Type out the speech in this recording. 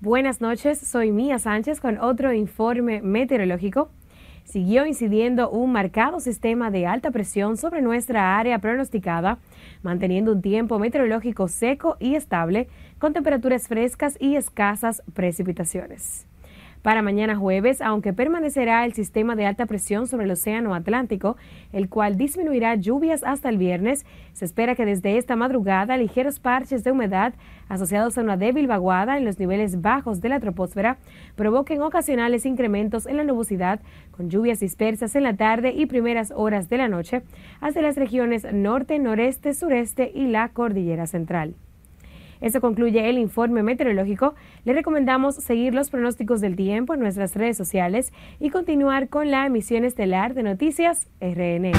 Buenas noches, soy Mía Sánchez con otro informe meteorológico. Siguió incidiendo un marcado sistema de alta presión sobre nuestra área pronosticada, manteniendo un tiempo meteorológico seco y estable, con temperaturas frescas y escasas precipitaciones. Para mañana jueves, aunque permanecerá el sistema de alta presión sobre el Océano Atlántico, el cual disminuirá lluvias hasta el viernes, se espera que desde esta madrugada ligeros parches de humedad asociados a una débil vaguada en los niveles bajos de la troposfera provoquen ocasionales incrementos en la nubosidad, con lluvias dispersas en la tarde y primeras horas de la noche, hacia las regiones norte, noreste, sureste y la cordillera central. Eso concluye el informe meteorológico. Le recomendamos seguir los pronósticos del tiempo en nuestras redes sociales y continuar con la emisión estelar de Noticias RN.